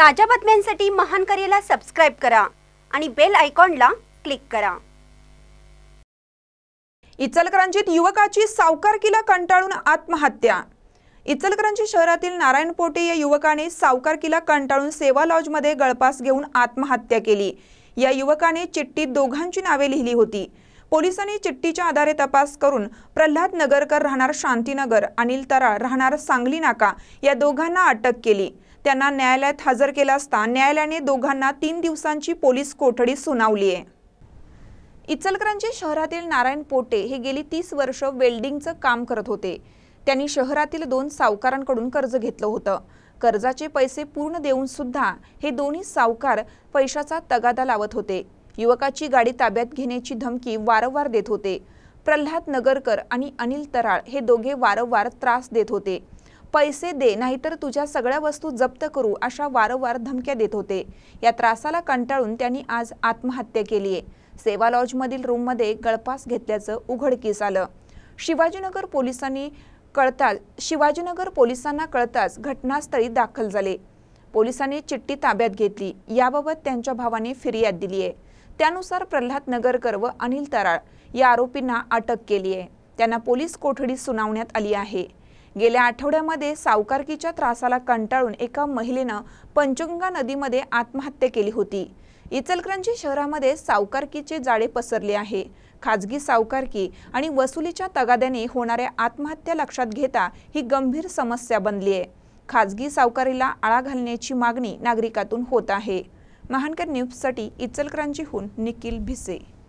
ताज्या बातम्यांसाठी महान करेला सबस्क्राईब करा आणि बेल आयकॉनला क्लिक करा इचलकरंजीत युवकाची सावकारकीला कंटाळून आत्महत्या इचलकरंजी शहरातील नारायण पोटे या युवकाने सावकारकीला कंटाळून सेवा लॉजमध्ये गळपास घेऊन आत्महत्या केली या युवकाने चिठ्ठीत दोघांची नावे लिहिली होती पोलिसांनी चिठ्ठीच्या आधारे तपास करून प्रल्हाद नगरकर राहणार शांतीनगर अनिल तराळ राहणार सांगली नाका या दोघांना अटक केली त्यांना न्यायालयात हजर केला असता न्यायालयाने दोघांना तीन दिवसांची पोलीस कोठडी सुनावली आहे इचलकरांचे शहरातील नारायण पोटे हे गेली तीस वर्ष वेल्डिंगचं काम करत होते त्यांनी शहरातील दोन सावकारांकडून कर्ज घेतलं होतं कर्जाचे पैसे पूर्ण देऊन सुद्धा हे दोन्ही सावकार पैशाचा तगादा लावत होते युवकाची गाडी ताब्यात घेण्याची धमकी वारंवार देत होते प्रल्हाद नगरकर आणि अनिल तराळ हे दोघे वारंवार त्रास देत होते पैसे दे नाहीतर तुझ्या सगळ्या वस्तू जप्त करू अशा वारंवार धमक्या देत होते या त्रासाला कंटाळून त्यांनी आज आत्महत्या केली आहे सेवा लॉजमधील रूममध्ये गळपास घेतल्याचं उघडकीस आलं शिवाजीनगर पोलिसांनी कळताच शिवाजीनगर पोलिसांना कळताच घटनास्थळी दाखल झाले पोलिसांनी चिठ्ठी ताब्यात घेतली याबाबत त्यांच्या भावाने फिर्याद दिली आहे त्यानुसार प्रल्हाद नगरकर व अनिल तराळ या आरोपींना अटक केली आहे त्यांना पोलीस कोठडी सुनावण्यात आली आहे गेल्या आठवड्यामध्ये सावकारकीच्या त्रासाला कंटाळून एका महिलेनं पंचगंगा नदीमध्ये आत्महत्या केली होती इचलकरंजी शहरामध्ये सावकारकीचे जाळे पसरले आहे खाजगी सावकारकी आणि वसुलीच्या तगाद्याने होणाऱ्या आत्महत्या लक्षात घेता ही गंभीर समस्या बनली आहे खाजगी सावकारीला आळा घालण्याची मागणी नागरिकातून होत आहे महानकर न्यूजसाठी इचलकरांचीहून निखिल भिसे